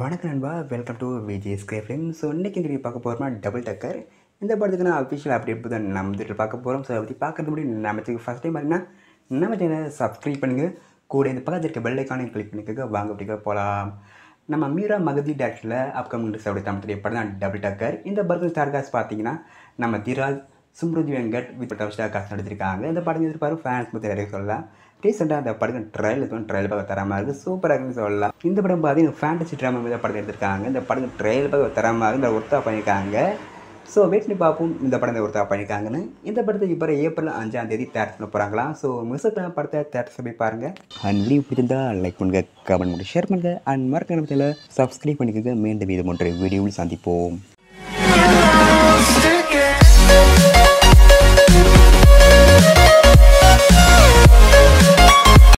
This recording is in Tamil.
வணக்கம் நண்பா வெல்கம் டு விஜய் ஸ்கே ஃபிலிம் ஸோ இன்றைக்கி இந்த பார்க்க போகிறோம்னா டபுள் டக்கர் இந்த படத்துக்கு நான் அஃபிஷியல் அப்டேட் தான் நம்ம இதில் பார்க்க போகிறோம் ஸோ அதை பற்றி பார்க்கறது முடியும் நம்ம சேனல் ஃபஸ்ட் டைம் பார்த்தீங்கன்னா நம்ம சேனலை சப்ஸ்கிரைப் பண்ணுங்கள் கூட இந்த பக்கத்தில் இருக்க பெல் ஐக்கானே கிளிக் பண்ணிக்க வாங்க அப்படிக்க போகலாம் நம்ம மீரா மகதி டேரக்டரில் அப்கமிங் டிசோடைய தமிழ் படம் தான் டபுள் டக்கர் இந்த படத்தில் ஸ்டார் பார்த்திங்கன்னா பார்த்தீங்கன்னா நம்ம திராஜ் சும்ருஜ் வெங்கட் வித் டவுஸ்டாக காசு நடிச்சிருக்காங்க இந்த படம் எதிர்பார்ப்பு ஃபேன்ஸ் பற்றி நிறைய சொல்லலாம் ரீசெண்டாக அந்த படத்தை ட்ரையல் இருக்கும் ட்ரையல் பார்க்க மாதிரி இருக்குது சூப்பராக இருக்குன்னு சொல்லலாம் இந்த படம் பார்த்தீங்கன்னா ஃபேண்டசி ட்ராமா மீது படம் எடுத்திருக்காங்க இந்த படத்தை ட்ரையல் பார்க்க மாதிரி இந்த ஒர்த்தா பண்ணியிருக்காங்க ஸோ வெயிட் பண்ணி பார்ப்போம் இந்த படத்தை ஒருத்தா பண்ணியிருக்காங்கன்னு இந்த படத்தை இப்போ ஏப்ரல் அஞ்சாம் தேதி தேட்டர் பண்ண போகிறாங்களா ஸோ மிஸ் பண்ண படத்தை தேட்டர் போய் பாருங்க அண்ட் லீவ் பிடிச்சிருந்தா லைக் பண்ணுங்க கமெண்ட் பண்ணி ஷேர் பண்ணுங்கள் அண்ட் மறக்க நேரத்தில் சப்ஸ்கிரைப் பண்ணிக்கோங்க மீண்டும் இது போன்ற வீடியோவில் சந்திப்போம்